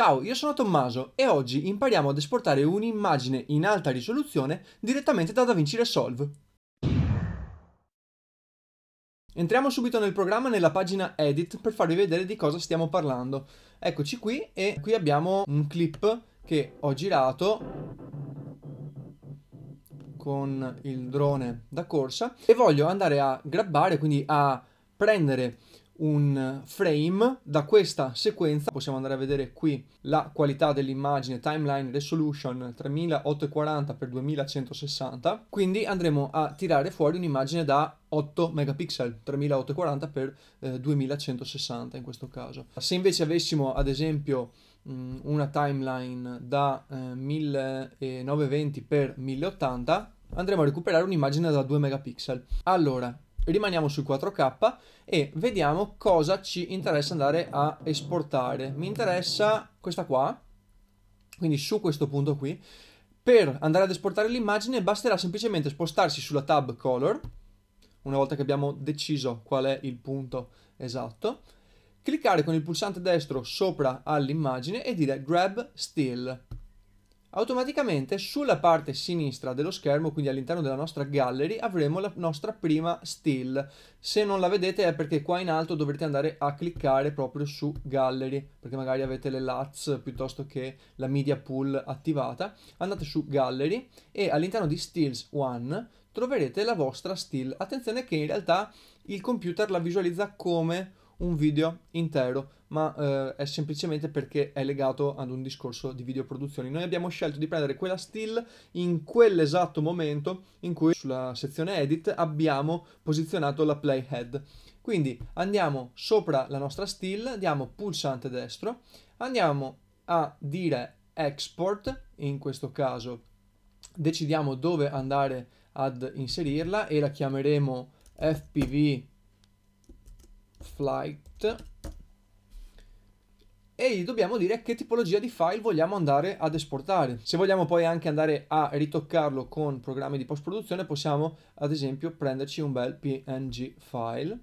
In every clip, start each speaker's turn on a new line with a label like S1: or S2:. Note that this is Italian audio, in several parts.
S1: Ciao, io sono Tommaso e oggi impariamo ad esportare un'immagine in alta risoluzione direttamente da DaVinci Resolve. Entriamo subito nel programma nella pagina Edit per farvi vedere di cosa stiamo parlando. Eccoci qui e qui abbiamo un clip che ho girato con il drone da corsa e voglio andare a grabbare, quindi a prendere un frame da questa sequenza possiamo andare a vedere qui la qualità dell'immagine timeline resolution 3840x2160 quindi andremo a tirare fuori un'immagine da 8 megapixel 3840x2160 eh, in questo caso se invece avessimo ad esempio mm, una timeline da 1920x1080 eh, andremo a recuperare un'immagine da 2 megapixel allora rimaniamo sul 4K e vediamo cosa ci interessa andare a esportare. Mi interessa questa qua, quindi su questo punto qui. Per andare ad esportare l'immagine basterà semplicemente spostarsi sulla tab Color, una volta che abbiamo deciso qual è il punto esatto, cliccare con il pulsante destro sopra all'immagine e dire Grab Still automaticamente sulla parte sinistra dello schermo, quindi all'interno della nostra gallery, avremo la nostra prima still. Se non la vedete è perché qua in alto dovrete andare a cliccare proprio su gallery, perché magari avete le LATS piuttosto che la media pool attivata. Andate su gallery e all'interno di stills 1 troverete la vostra still. Attenzione che in realtà il computer la visualizza come un video intero, ma eh, è semplicemente perché è legato ad un discorso di videoproduzioni. Noi abbiamo scelto di prendere quella still in quell'esatto momento in cui sulla sezione edit abbiamo posizionato la playhead. Quindi andiamo sopra la nostra still, diamo pulsante destro, andiamo a dire export, in questo caso decidiamo dove andare ad inserirla e la chiameremo fpv flight e gli dobbiamo dire che tipologia di file vogliamo andare ad esportare. Se vogliamo poi anche andare a ritoccarlo con programmi di post produzione possiamo ad esempio prenderci un bel png file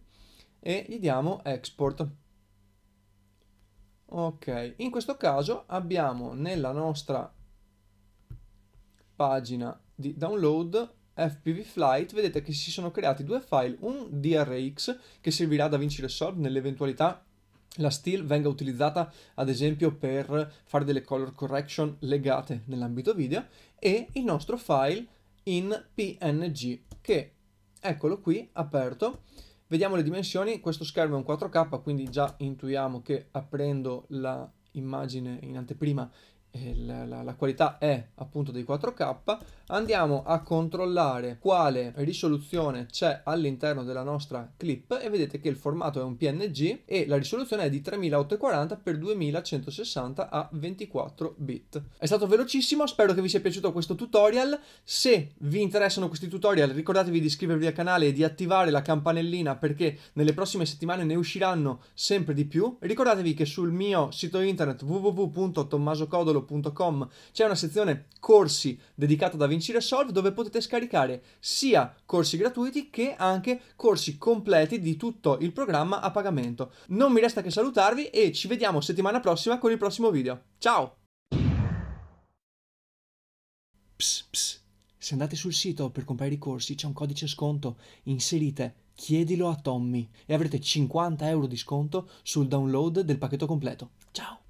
S1: e gli diamo export. Ok, in questo caso abbiamo nella nostra pagina di download FPV Flight vedete che si sono creati due file, un DRX che servirà da Vinci Resolve nell'eventualità la steel venga utilizzata ad esempio per fare delle color correction legate nell'ambito video e il nostro file in PNG che eccolo qui aperto vediamo le dimensioni questo schermo è un 4K quindi già intuiamo che aprendo l'immagine in anteprima la, la, la, qualità è appunto dei 4K, andiamo a controllare quale risoluzione c'è all'interno della nostra clip e vedete che il formato è un PNG e la risoluzione è di 3840x2160 a 24 bit. È stato velocissimo, spero che vi sia piaciuto questo tutorial. Se vi interessano questi tutorial ricordatevi di iscrivervi al canale e di attivare la campanellina perché nelle prossime settimane ne usciranno sempre di più. Ricordatevi che sul mio sito internet www.tommasocodolo.com davinciresolve.com c'è una sezione corsi dedicata a Da Vinci Resolve dove potete scaricare sia corsi gratuiti che anche corsi completi di tutto il programma a pagamento. Non mi resta che salutarvi e ci vediamo settimana prossima con il prossimo video. Ciao! Psst, psst. Se andate sul sito per comprare i corsi c'è un codice sconto, inserite chiedilo a Tommy e avrete 50 euro di sconto sul download del pacchetto completo. Ciao!